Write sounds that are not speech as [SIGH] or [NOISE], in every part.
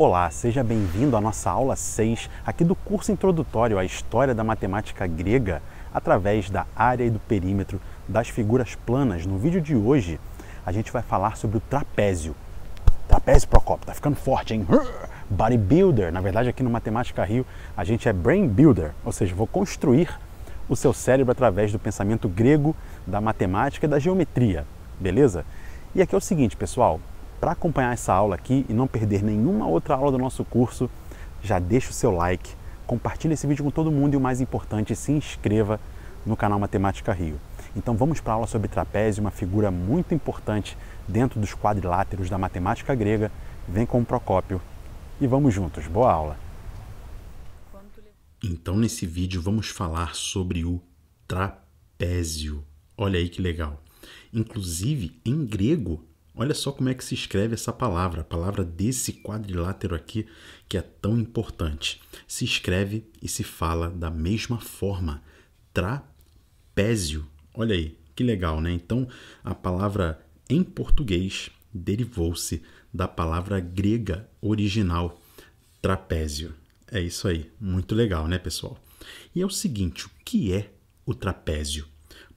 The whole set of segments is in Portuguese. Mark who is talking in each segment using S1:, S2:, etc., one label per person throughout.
S1: Olá, seja bem-vindo à nossa aula 6 aqui do curso introdutório à História da Matemática Grega através da área e do perímetro das figuras planas. No vídeo de hoje, a gente vai falar sobre o trapézio. Trapézio Procopio, tá ficando forte, hein? [LAUGHS] Bodybuilder. Na verdade, aqui no Matemática Rio, a gente é brain builder, ou seja, vou construir o seu cérebro através do pensamento grego, da matemática e da geometria, beleza? E aqui é o seguinte, pessoal, para acompanhar essa aula aqui e não perder nenhuma outra aula do nosso curso, já deixa o seu like, compartilha esse vídeo com todo mundo e o mais importante, se inscreva no canal Matemática Rio. Então vamos para a aula sobre trapézio, uma figura muito importante dentro dos quadriláteros da matemática grega. Vem com o Procópio e vamos juntos. Boa aula! Então nesse vídeo vamos falar sobre o trapézio. Olha aí que legal! Inclusive, em grego, Olha só como é que se escreve essa palavra, a palavra desse quadrilátero aqui que é tão importante. Se escreve e se fala da mesma forma, trapézio. Olha aí, que legal, né? Então, a palavra em português derivou-se da palavra grega original, trapézio. É isso aí, muito legal, né, pessoal? E é o seguinte, o que é o trapézio?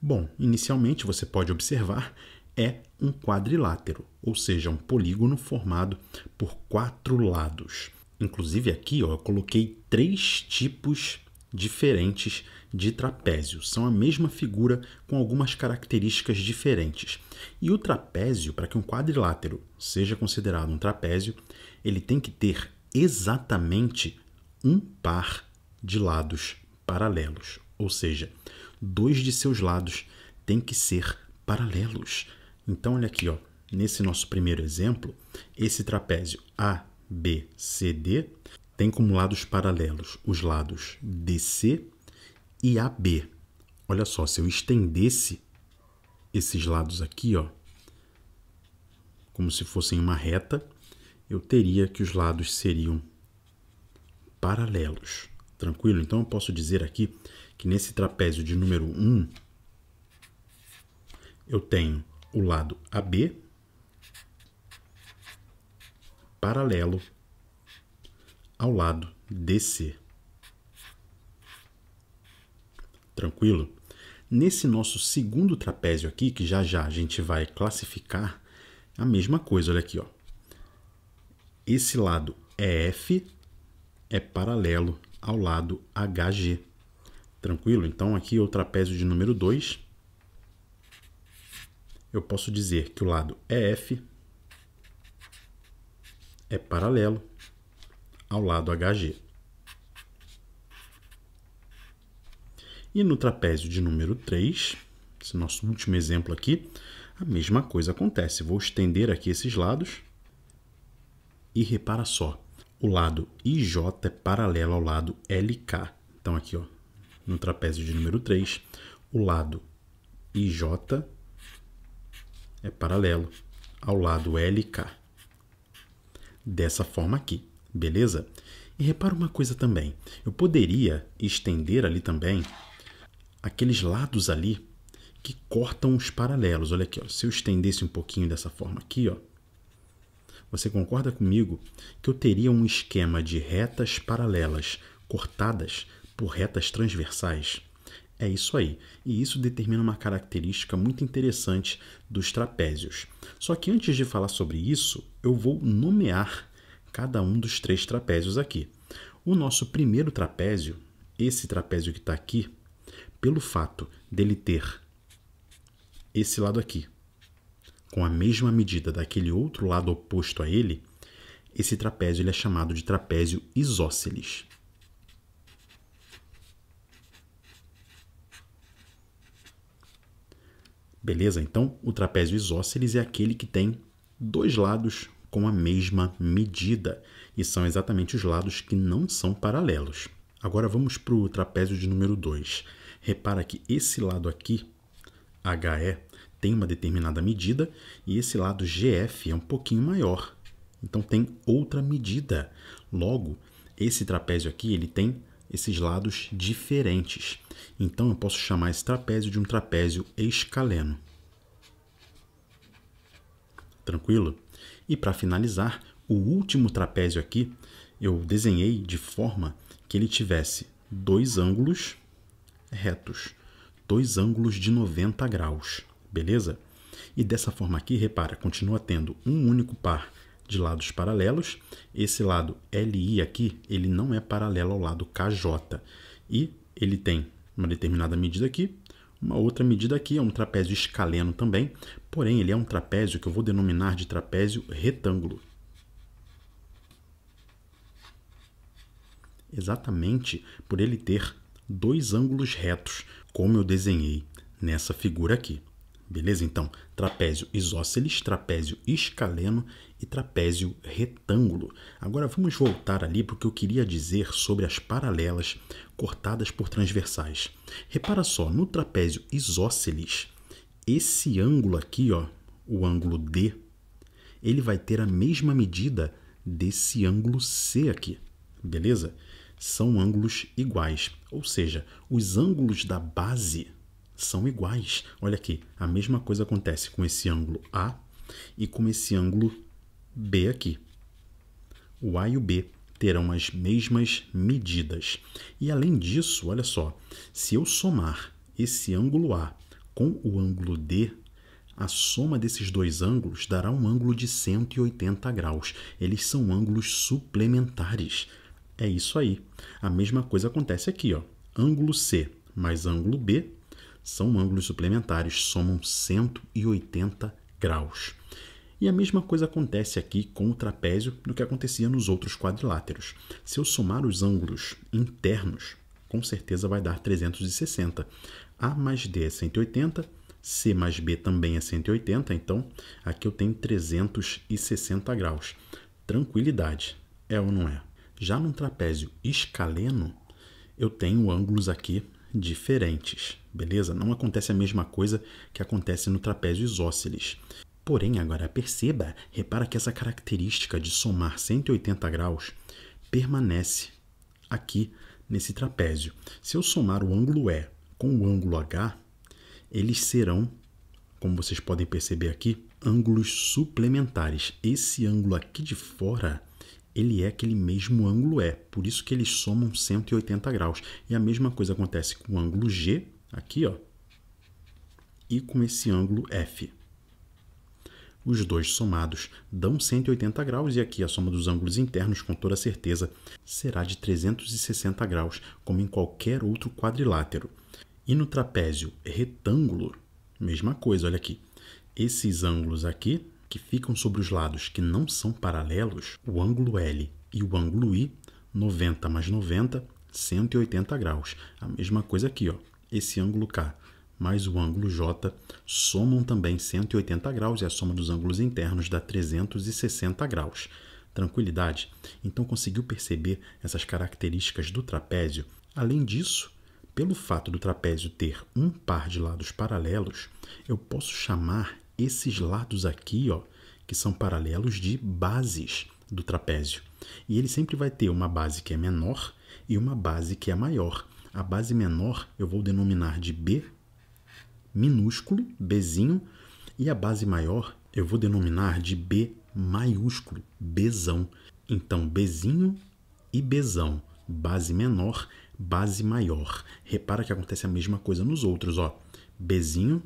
S1: Bom, inicialmente você pode observar, é um quadrilátero, ou seja, um polígono formado por quatro lados. Inclusive aqui ó, eu coloquei três tipos diferentes de trapézio. São a mesma figura com algumas características diferentes. E o trapézio, para que um quadrilátero seja considerado um trapézio, ele tem que ter exatamente um par de lados paralelos, ou seja, dois de seus lados têm que ser paralelos. Então, olha aqui, ó. nesse nosso primeiro exemplo, esse trapézio ABCD tem como lados paralelos os lados DC e AB. Olha só, se eu estendesse esses lados aqui, ó, como se fossem uma reta, eu teria que os lados seriam paralelos. Tranquilo? Então eu posso dizer aqui que nesse trapézio de número 1, eu tenho o lado AB paralelo ao lado DC. Tranquilo? Nesse nosso segundo trapézio aqui, que já já a gente vai classificar, a mesma coisa, olha aqui, ó. Esse lado EF é, é paralelo ao lado HG. Tranquilo? Então aqui é o trapézio de número 2, eu posso dizer que o lado EF é paralelo ao lado HG. E no trapézio de número 3, esse nosso último exemplo aqui, a mesma coisa acontece. Vou estender aqui esses lados e repara só, o lado IJ é paralelo ao lado LK. Então aqui, ó, no trapézio de número 3, o lado IJ é paralelo ao lado LK. Dessa forma aqui, beleza? E repara uma coisa também. Eu poderia estender ali também aqueles lados ali que cortam os paralelos. Olha aqui, ó. se eu estendesse um pouquinho dessa forma aqui, ó, você concorda comigo que eu teria um esquema de retas paralelas cortadas por retas transversais? É isso aí. E isso determina uma característica muito interessante dos trapézios. Só que antes de falar sobre isso, eu vou nomear cada um dos três trapézios aqui. O nosso primeiro trapézio, esse trapézio que está aqui, pelo fato dele ter esse lado aqui, com a mesma medida daquele outro lado oposto a ele, esse trapézio ele é chamado de trapézio isósceles. Beleza? Então, o trapézio isósceles é aquele que tem dois lados com a mesma medida, e são exatamente os lados que não são paralelos. Agora vamos para o trapézio de número 2. Repara que esse lado aqui, HE, tem uma determinada medida e esse lado GF é um pouquinho maior. Então tem outra medida. Logo, esse trapézio aqui ele tem esses lados diferentes. Então eu posso chamar esse trapézio de um trapézio escaleno. Tranquilo? E para finalizar, o último trapézio aqui eu desenhei de forma que ele tivesse dois ângulos retos, dois ângulos de 90 graus, beleza? E dessa forma aqui, repara, continua tendo um único par de lados paralelos. Esse lado LI aqui, ele não é paralelo ao lado KJ. E ele tem uma determinada medida aqui, uma outra medida aqui, é um trapézio escaleno também, porém ele é um trapézio que eu vou denominar de trapézio retângulo. Exatamente por ele ter dois ângulos retos, como eu desenhei nessa figura aqui. Beleza? Então, trapézio isósceles, trapézio escaleno e trapézio retângulo. Agora vamos voltar ali para o que eu queria dizer sobre as paralelas cortadas por transversais. Repara só, no trapézio isósceles, esse ângulo aqui, ó, o ângulo D, ele vai ter a mesma medida desse ângulo C aqui. Beleza? São ângulos iguais, ou seja, os ângulos da base são iguais. Olha aqui, a mesma coisa acontece com esse ângulo A e com esse ângulo B aqui. O A e o B terão as mesmas medidas. E além disso, olha só, se eu somar esse ângulo A com o ângulo D, a soma desses dois ângulos dará um ângulo de 180 graus. Eles são ângulos suplementares. É isso aí. A mesma coisa acontece aqui, ó. Ângulo C mais ângulo B são ângulos suplementares, somam 180 graus. E a mesma coisa acontece aqui com o trapézio do que acontecia nos outros quadriláteros. Se eu somar os ângulos internos, com certeza vai dar 360. A mais D é 180, C mais B também é 180, então aqui eu tenho 360 graus. Tranquilidade, é ou não é? Já no trapézio escaleno, eu tenho ângulos aqui diferentes beleza? Não acontece a mesma coisa que acontece no trapézio isósceles. Porém, agora perceba, repara que essa característica de somar 180 graus permanece aqui nesse trapézio. Se eu somar o ângulo E com o ângulo H, eles serão, como vocês podem perceber aqui, ângulos suplementares. Esse ângulo aqui de fora, ele é aquele mesmo ângulo E, por isso que eles somam 180 graus. E a mesma coisa acontece com o ângulo G aqui, ó, e com esse ângulo F. Os dois somados dão 180 graus e aqui a soma dos ângulos internos, com toda certeza, será de 360 graus, como em qualquer outro quadrilátero. E no trapézio retângulo, mesma coisa, olha aqui. Esses ângulos aqui, que ficam sobre os lados que não são paralelos, o ângulo L e o ângulo I, 90 mais 90, 180 graus. A mesma coisa aqui, ó esse ângulo K mais o ângulo J somam também 180 graus, e a soma dos ângulos internos dá 360 graus. Tranquilidade? Então conseguiu perceber essas características do trapézio? Além disso, pelo fato do trapézio ter um par de lados paralelos, eu posso chamar esses lados aqui, ó, que são paralelos de bases do trapézio. E ele sempre vai ter uma base que é menor e uma base que é maior. A base menor eu vou denominar de B minúsculo, Bzinho, e a base maior eu vou denominar de B maiúsculo, Bzão. Então, Bzinho e Bzão, base menor, base maior. Repara que acontece a mesma coisa nos outros, ó. Bzinho,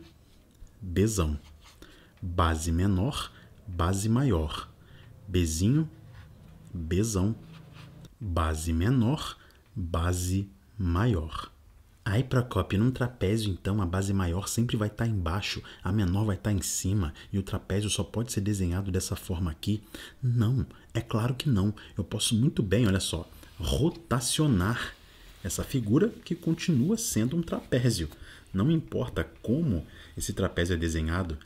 S1: Bzão. Base menor, base maior. Bzinho, Bzão. Base menor, base maior. Aí Procópio, num trapézio então, a base maior sempre vai estar tá embaixo, a menor vai estar tá em cima, e o trapézio só pode ser desenhado dessa forma aqui? Não, é claro que não. Eu posso muito bem, olha só, rotacionar essa figura que continua sendo um trapézio. Não importa como esse trapézio é desenhado,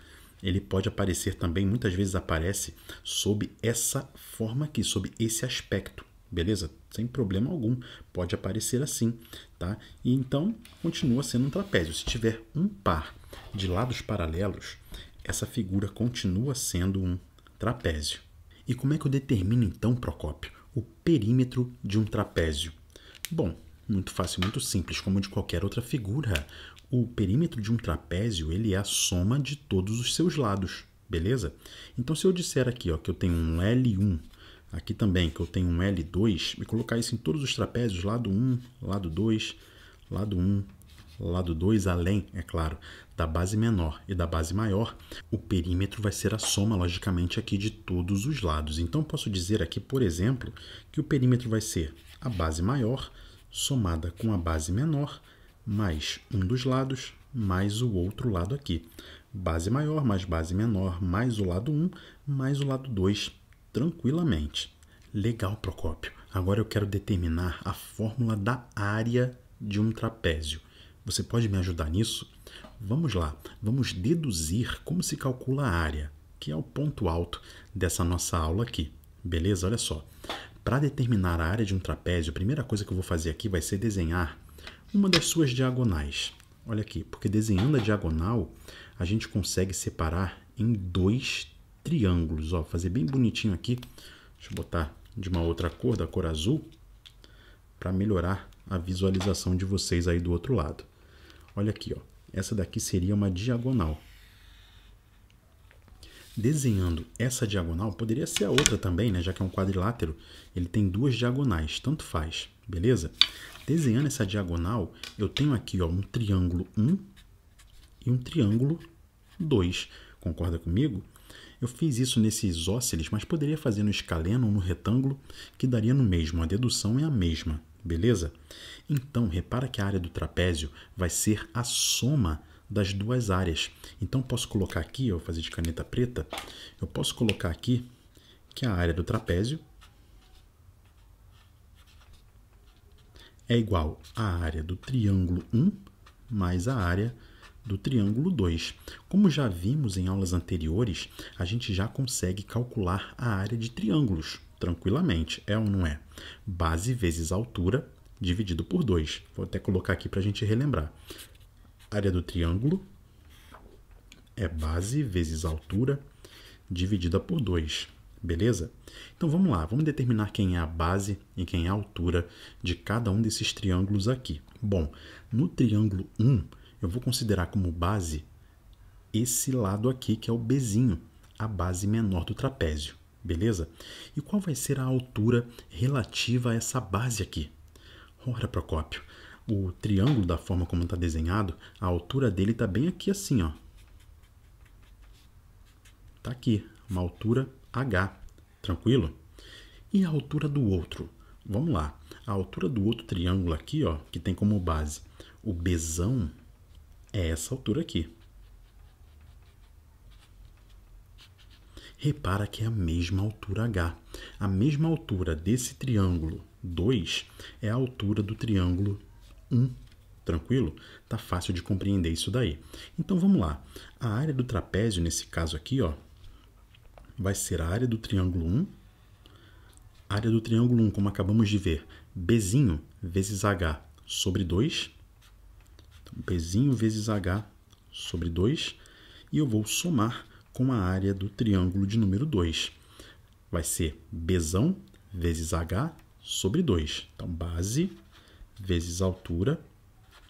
S1: ele pode aparecer também, muitas vezes aparece, sob essa forma aqui, sob esse aspecto beleza? Sem problema algum, pode aparecer assim, tá? E então continua sendo um trapézio. Se tiver um par de lados paralelos, essa figura continua sendo um trapézio. E como é que eu determino então, Procópio, o perímetro de um trapézio? Bom, muito fácil, muito simples, como de qualquer outra figura, o perímetro de um trapézio ele é a soma de todos os seus lados, beleza? Então se eu disser aqui ó, que eu tenho um L1 aqui também, que eu tenho um L2, e colocar isso em todos os trapézios, lado 1, lado 2, lado 1, lado 2, além, é claro, da base menor e da base maior, o perímetro vai ser a soma, logicamente, aqui de todos os lados. Então, posso dizer aqui, por exemplo, que o perímetro vai ser a base maior somada com a base menor, mais um dos lados, mais o outro lado aqui. Base maior mais base menor, mais o lado 1, mais o lado 2, tranquilamente. Legal, Procópio. Agora eu quero determinar a fórmula da área de um trapézio. Você pode me ajudar nisso? Vamos lá, vamos deduzir como se calcula a área, que é o ponto alto dessa nossa aula aqui. Beleza? Olha só. Para determinar a área de um trapézio, a primeira coisa que eu vou fazer aqui vai ser desenhar uma das suas diagonais. Olha aqui, porque desenhando a diagonal, a gente consegue separar em dois triângulos, ó, fazer bem bonitinho aqui. Deixa eu botar de uma outra cor, da cor azul, para melhorar a visualização de vocês aí do outro lado. Olha aqui, ó. Essa daqui seria uma diagonal. Desenhando essa diagonal, poderia ser a outra também, né? Já que é um quadrilátero, ele tem duas diagonais, tanto faz, beleza? Desenhando essa diagonal, eu tenho aqui, ó, um triângulo 1 e um triângulo 2. Concorda comigo? Eu fiz isso nesse isósceles, mas poderia fazer no escaleno ou no retângulo, que daria no mesmo, a dedução é a mesma, beleza? Então, repara que a área do trapézio vai ser a soma das duas áreas. Então, posso colocar aqui, eu vou fazer de caneta preta, eu posso colocar aqui que a área do trapézio é igual à área do triângulo 1 mais a área do triângulo 2. Como já vimos em aulas anteriores, a gente já consegue calcular a área de triângulos tranquilamente, é ou não é? Base vezes altura dividido por 2. Vou até colocar aqui para a gente relembrar. área do triângulo é base vezes altura dividida por 2. Beleza? Então vamos lá, vamos determinar quem é a base e quem é a altura de cada um desses triângulos aqui. Bom, no triângulo 1, eu vou considerar como base esse lado aqui, que é o Bzinho, a base menor do trapézio, beleza? E qual vai ser a altura relativa a essa base aqui? Ora, Procópio, o triângulo, da forma como está desenhado, a altura dele está bem aqui assim, ó. Está aqui, uma altura H, tranquilo? E a altura do outro? Vamos lá, a altura do outro triângulo aqui, ó, que tem como base o Bzão, é essa altura aqui. Repara que é a mesma altura H. A mesma altura desse triângulo 2 é a altura do triângulo 1. Tranquilo? Tá fácil de compreender isso daí. Então vamos lá. A área do trapézio, nesse caso aqui, ó, vai ser a área do triângulo 1. A área do triângulo 1, como acabamos de ver, Bzinho vezes H sobre 2 então, vezes H sobre 2 e eu vou somar com a área do triângulo de número 2. Vai ser bezão vezes H sobre 2. Então, base vezes altura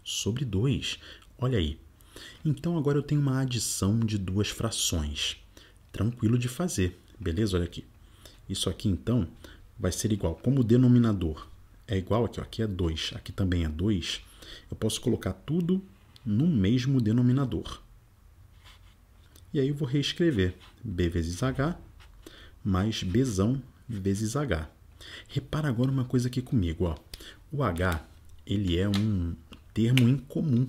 S1: sobre 2. Olha aí. Então, agora eu tenho uma adição de duas frações. Tranquilo de fazer, beleza? Olha aqui. Isso aqui, então, vai ser igual. Como o denominador é igual aqui, ó, aqui é 2, aqui também é 2, eu posso colocar tudo no mesmo denominador. E aí eu vou reescrever b vezes h mais b vezes h. Repara agora uma coisa aqui comigo. Ó. O h ele é um termo incomum.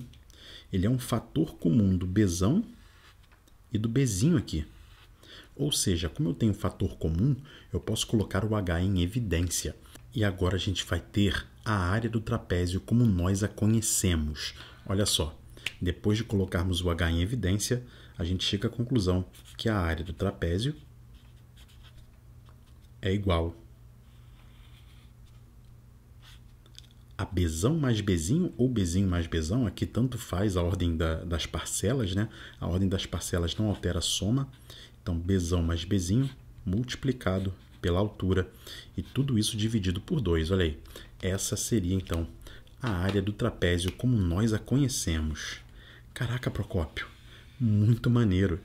S1: Ele é um fator comum do b e do b aqui. Ou seja, como eu tenho um fator comum, eu posso colocar o h em evidência. E agora a gente vai ter a área do trapézio como nós a conhecemos. Olha só, depois de colocarmos o H em evidência, a gente chega à conclusão que a área do trapézio é igual a bezão mais bezinho ou bezinho mais bezão. aqui tanto faz a ordem da, das parcelas, né? A ordem das parcelas não altera a soma. Então, bezão mais bezinho multiplicado pela altura, e tudo isso dividido por 2, olha aí. Essa seria então a área do trapézio como nós a conhecemos. Caraca, Procópio, muito maneiro.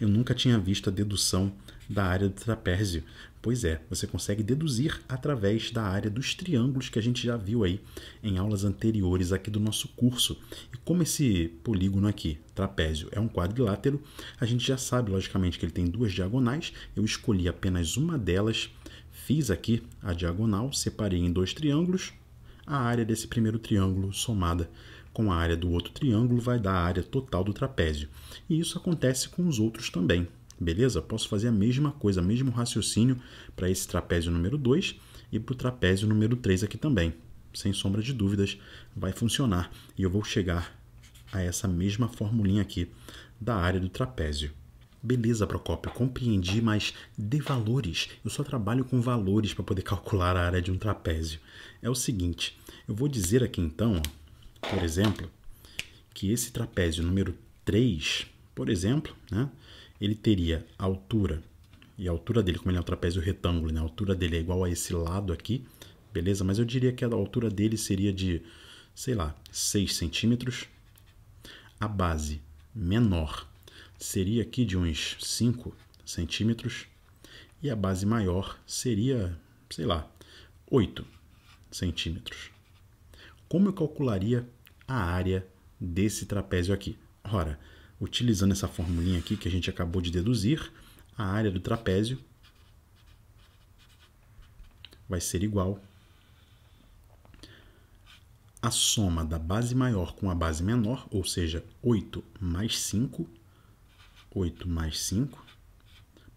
S1: Eu nunca tinha visto a dedução da área do trapézio, Pois é, você consegue deduzir através da área dos triângulos que a gente já viu aí em aulas anteriores aqui do nosso curso. E como esse polígono aqui, trapézio, é um quadrilátero, a gente já sabe, logicamente, que ele tem duas diagonais. Eu escolhi apenas uma delas, fiz aqui a diagonal, separei em dois triângulos. A área desse primeiro triângulo somada com a área do outro triângulo vai dar a área total do trapézio. E isso acontece com os outros também. Beleza? Posso fazer a mesma coisa, o mesmo raciocínio para esse trapézio número 2 e para o trapézio número 3 aqui também. Sem sombra de dúvidas, vai funcionar e eu vou chegar a essa mesma formulinha aqui da área do trapézio. Beleza, Procópio, compreendi, mas de valores. Eu só trabalho com valores para poder calcular a área de um trapézio. É o seguinte, eu vou dizer aqui então, por exemplo, que esse trapézio número 3, por exemplo, né, ele teria a altura, e a altura dele, como ele é um trapézio retângulo, né? a altura dele é igual a esse lado aqui, beleza? Mas eu diria que a altura dele seria de, sei lá, 6 centímetros. A base menor seria aqui de uns 5 centímetros. E a base maior seria, sei lá, 8 centímetros. Como eu calcularia a área desse trapézio aqui? Ora, utilizando essa formulinha aqui que a gente acabou de deduzir, a área do trapézio vai ser igual à soma da base maior com a base menor, ou seja, 8 mais 5, 8 mais 5,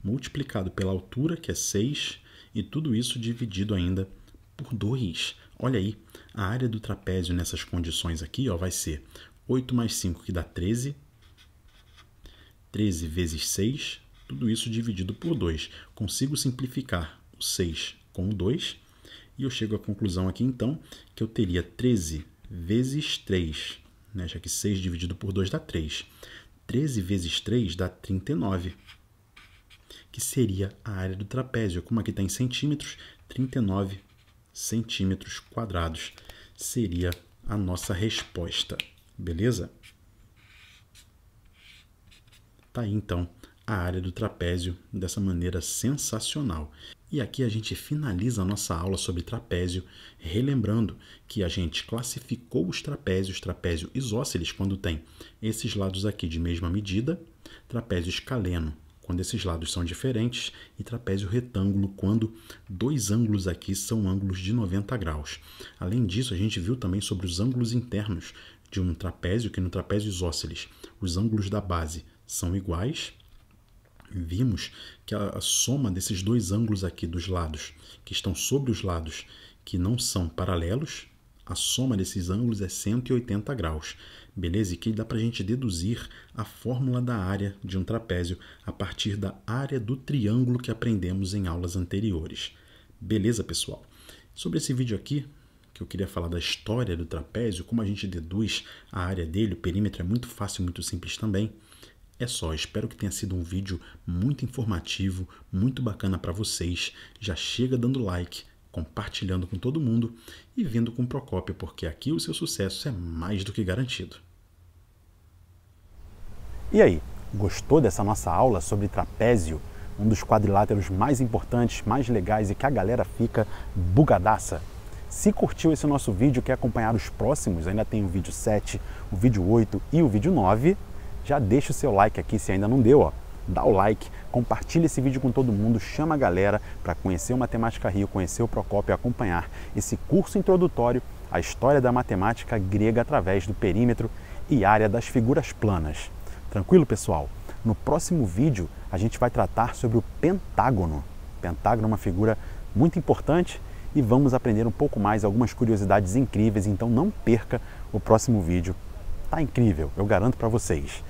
S1: multiplicado pela altura, que é 6, e tudo isso dividido ainda por 2. Olha aí, a área do trapézio nessas condições aqui ó, vai ser 8 mais 5, que dá 13, 13 vezes 6, tudo isso dividido por 2. Consigo simplificar o 6 com o 2 e eu chego à conclusão aqui então que eu teria 13 vezes 3, né? já que 6 dividido por 2 dá 3. 13 vezes 3 dá 39, que seria a área do trapézio. Como aqui está em centímetros, 39 centímetros quadrados seria a nossa resposta, beleza? Tá aí então a área do trapézio dessa maneira sensacional. E aqui a gente finaliza a nossa aula sobre trapézio, relembrando que a gente classificou os trapézios, trapézio isósceles, quando tem esses lados aqui de mesma medida, trapézio escaleno, quando esses lados são diferentes, e trapézio retângulo, quando dois ângulos aqui são ângulos de 90 graus. Além disso, a gente viu também sobre os ângulos internos de um trapézio, que no trapézio isósceles, os ângulos da base são iguais, vimos que a, a soma desses dois ângulos aqui dos lados, que estão sobre os lados, que não são paralelos, a soma desses ângulos é 180 graus. Beleza? E que dá para a gente deduzir a fórmula da área de um trapézio a partir da área do triângulo que aprendemos em aulas anteriores. Beleza, pessoal? Sobre esse vídeo aqui, que eu queria falar da história do trapézio, como a gente deduz a área dele, o perímetro é muito fácil, muito simples também. É só, espero que tenha sido um vídeo muito informativo, muito bacana para vocês. Já chega dando like, compartilhando com todo mundo e vindo com Procópio, porque aqui o seu sucesso é mais do que garantido. E aí, gostou dessa nossa aula sobre trapézio? Um dos quadriláteros mais importantes, mais legais e que a galera fica bugadaça. Se curtiu esse nosso vídeo e quer acompanhar os próximos, ainda tem o vídeo 7, o vídeo 8 e o vídeo 9, já deixa o seu like aqui se ainda não deu, ó. Dá o like, compartilha esse vídeo com todo mundo, chama a galera para conhecer o Matemática Rio, conhecer o Procópio e acompanhar esse curso introdutório à história da matemática grega através do perímetro e área das figuras planas. Tranquilo, pessoal? No próximo vídeo a gente vai tratar sobre o pentágono. pentágono é uma figura muito importante e vamos aprender um pouco mais algumas curiosidades incríveis, então não perca o próximo vídeo. Tá incrível, eu garanto para vocês.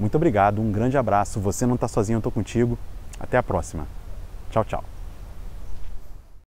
S1: Muito obrigado, um grande abraço. Você não está sozinho, eu estou contigo. Até a próxima. Tchau, tchau.